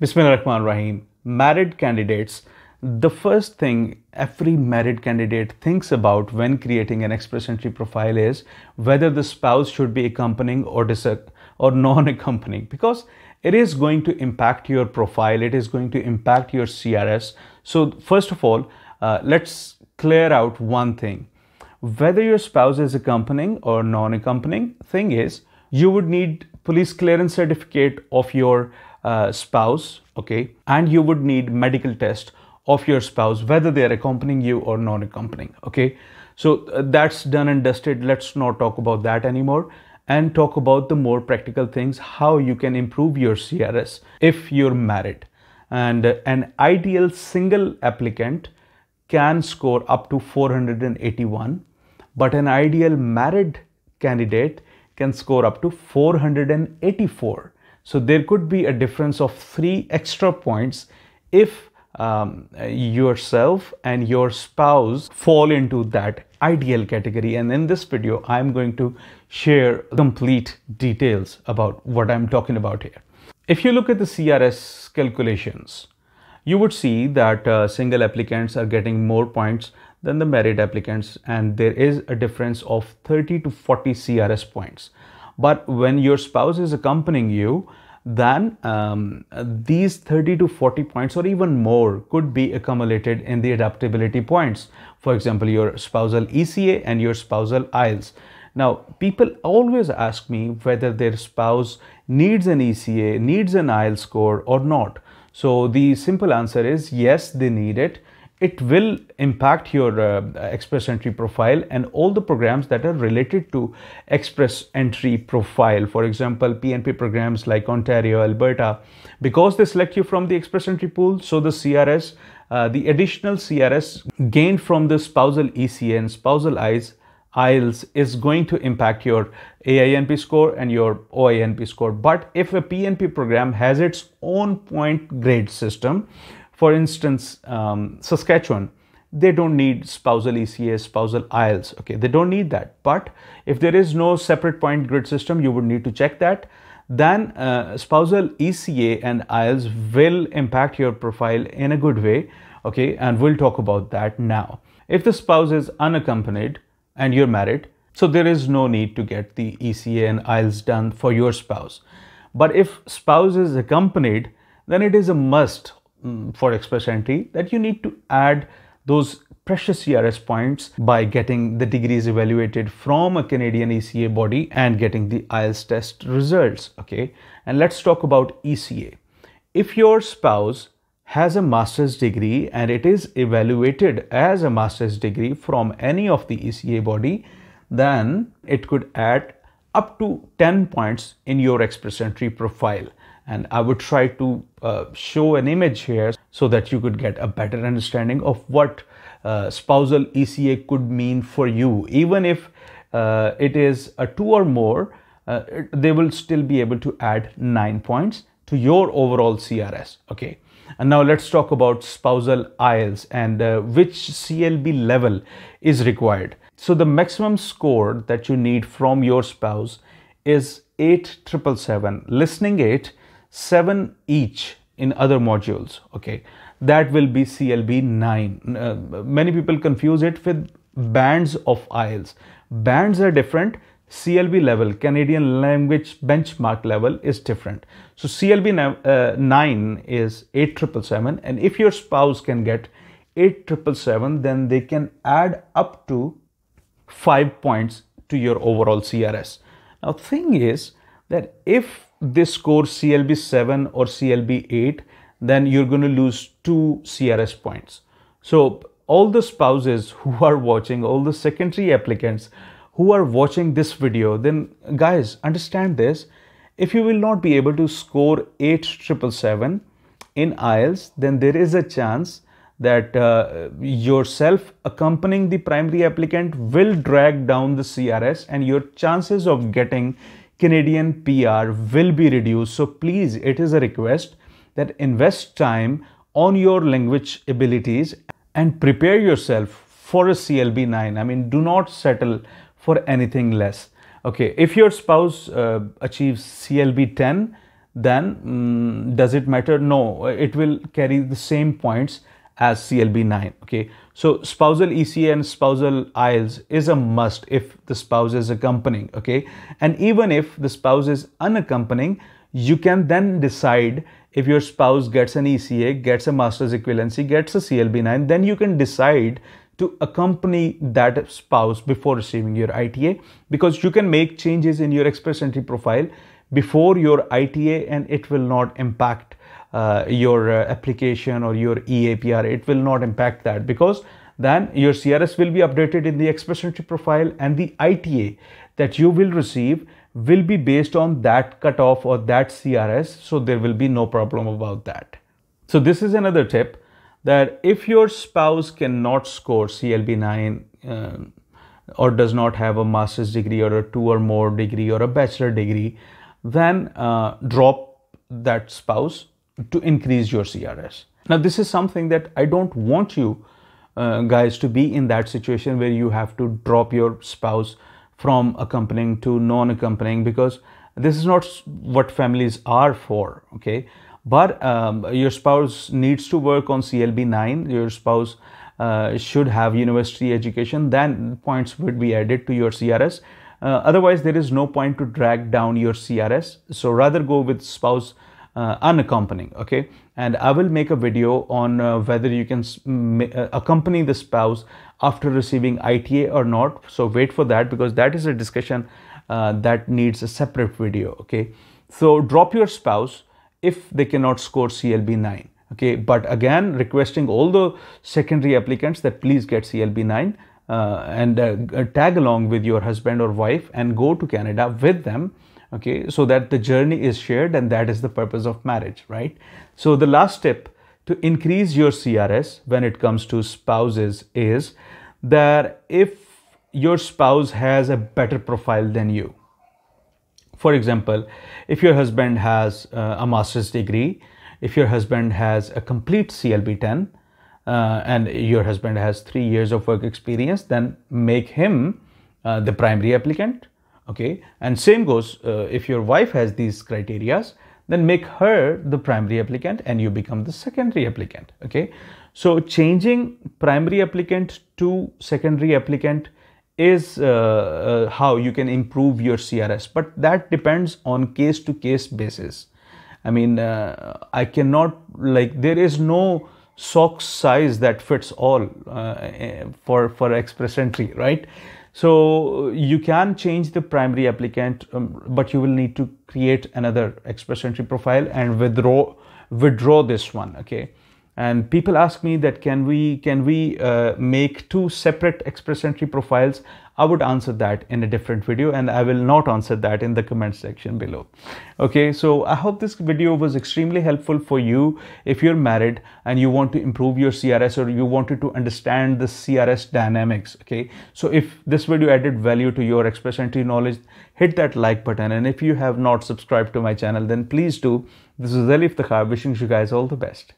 Bismillah Rahman Rahim. Married candidates. The first thing every married candidate thinks about when creating an express entry profile is whether the spouse should be accompanying or, or non-accompanying because it is going to impact your profile. It is going to impact your CRS. So first of all, uh, let's clear out one thing. Whether your spouse is accompanying or non-accompanying thing is you would need police clearance certificate of your uh, spouse okay and you would need medical test of your spouse whether they are accompanying you or non-accompanying okay so uh, that's done and dusted let's not talk about that anymore and talk about the more practical things how you can improve your CRS if you're married and uh, an ideal single applicant can score up to 481 but an ideal married candidate can score up to 484 so there could be a difference of three extra points if um, yourself and your spouse fall into that ideal category. And in this video, I'm going to share complete details about what I'm talking about here. If you look at the CRS calculations, you would see that uh, single applicants are getting more points than the married applicants and there is a difference of 30 to 40 CRS points. But when your spouse is accompanying you, then um, these 30 to 40 points or even more could be accumulated in the adaptability points. For example, your spousal ECA and your spousal IELTS. Now, people always ask me whether their spouse needs an ECA, needs an IELTS score or not. So the simple answer is yes, they need it it will impact your uh, express entry profile and all the programs that are related to express entry profile for example pnp programs like ontario alberta because they select you from the express entry pool so the crs uh, the additional crs gained from the spousal ecn spousal IS, IELTS is going to impact your AINP score and your OINP score. But if a PNP program has its own point grade system, for instance, um, Saskatchewan, they don't need spousal ECA spousal IELTS. Okay, they don't need that. But if there is no separate point grid system, you would need to check that. Then uh, spousal ECA and IELTS will impact your profile in a good way. Okay, and we'll talk about that now. If the spouse is unaccompanied and you're married, so there is no need to get the ECA and IELTS done for your spouse. But if spouse is accompanied, then it is a must Mm, for express entry that you need to add those precious CRS points by getting the degrees evaluated from a Canadian ECA body and getting the IELTS test results. Okay, and let's talk about ECA. If your spouse has a master's degree and it is evaluated as a master's degree from any of the ECA body, then it could add up to 10 points in your express entry profile and I would try to uh, show an image here so that you could get a better understanding of what uh, spousal ECA could mean for you. Even if uh, it is a two or more, uh, they will still be able to add nine points to your overall CRS. Okay. And now let's talk about spousal IELTS and uh, which CLB level is required. So the maximum score that you need from your spouse is 8777, listening 8, 7 each in other modules okay that will be CLB 9 uh, many people confuse it with bands of IELTS bands are different CLB level Canadian language benchmark level is different so CLB uh, 9 is 8777 and if your spouse can get 8777 then they can add up to 5 points to your overall CRS now thing is that if this score CLB7 or CLB8, then you're going to lose two CRS points. So all the spouses who are watching, all the secondary applicants who are watching this video, then guys, understand this. If you will not be able to score 8777 in IELTS, then there is a chance that uh, yourself accompanying the primary applicant will drag down the CRS and your chances of getting Canadian PR will be reduced. So please, it is a request that invest time on your language abilities and prepare yourself for a CLB 9. I mean, do not settle for anything less. Okay, if your spouse uh, achieves CLB 10, then um, does it matter? No, it will carry the same points as CLB9. Okay, so spousal ECA and spousal IELTS is a must if the spouse is accompanying. Okay, and even if the spouse is unaccompanying, you can then decide if your spouse gets an ECA, gets a master's equivalency, gets a CLB9, then you can decide to accompany that spouse before receiving your ITA because you can make changes in your express entry profile before your ITA and it will not impact uh, your uh, application or your EAPR. It will not impact that because then your CRS will be updated in the Express Entry profile and the ITA that you will receive will be based on that cutoff or that CRS. So there will be no problem about that. So this is another tip that if your spouse cannot score CLB9 uh, or does not have a master's degree or a two or more degree or a bachelor degree, then uh, drop that spouse to increase your CRS. Now, this is something that I don't want you uh, guys to be in that situation where you have to drop your spouse from accompanying to non-accompanying because this is not what families are for, okay? But um, your spouse needs to work on CLB 9, your spouse uh, should have university education, then points would be added to your CRS. Uh, otherwise, there is no point to drag down your CRS. So rather go with spouse uh, unaccompanying okay and i will make a video on uh, whether you can uh, accompany the spouse after receiving ita or not so wait for that because that is a discussion uh, that needs a separate video okay so drop your spouse if they cannot score clb 9 okay but again requesting all the secondary applicants that please get clb 9 uh, and uh, tag along with your husband or wife and go to Canada with them okay so that the journey is shared and that is the purpose of marriage right so the last tip to increase your crs when it comes to spouses is that if your spouse has a better profile than you for example if your husband has uh, a master's degree if your husband has a complete clb 10 uh, and your husband has three years of work experience then make him uh, the primary applicant okay and same goes uh, if your wife has these criterias then make her the primary applicant and you become the secondary applicant okay so changing primary applicant to secondary applicant is uh, uh, how you can improve your crs but that depends on case to case basis i mean uh, i cannot like there is no sock size that fits all uh, eh, for for express entry right so you can change the primary applicant, um, but you will need to create another express entry profile and withdraw withdraw this one. Okay and people ask me that can we can we uh, make two separate express entry profiles i would answer that in a different video and i will not answer that in the comment section below okay so i hope this video was extremely helpful for you if you're married and you want to improve your crs or you wanted to understand the crs dynamics okay so if this video added value to your express entry knowledge hit that like button and if you have not subscribed to my channel then please do this is Alif Takhar wishing you guys all the best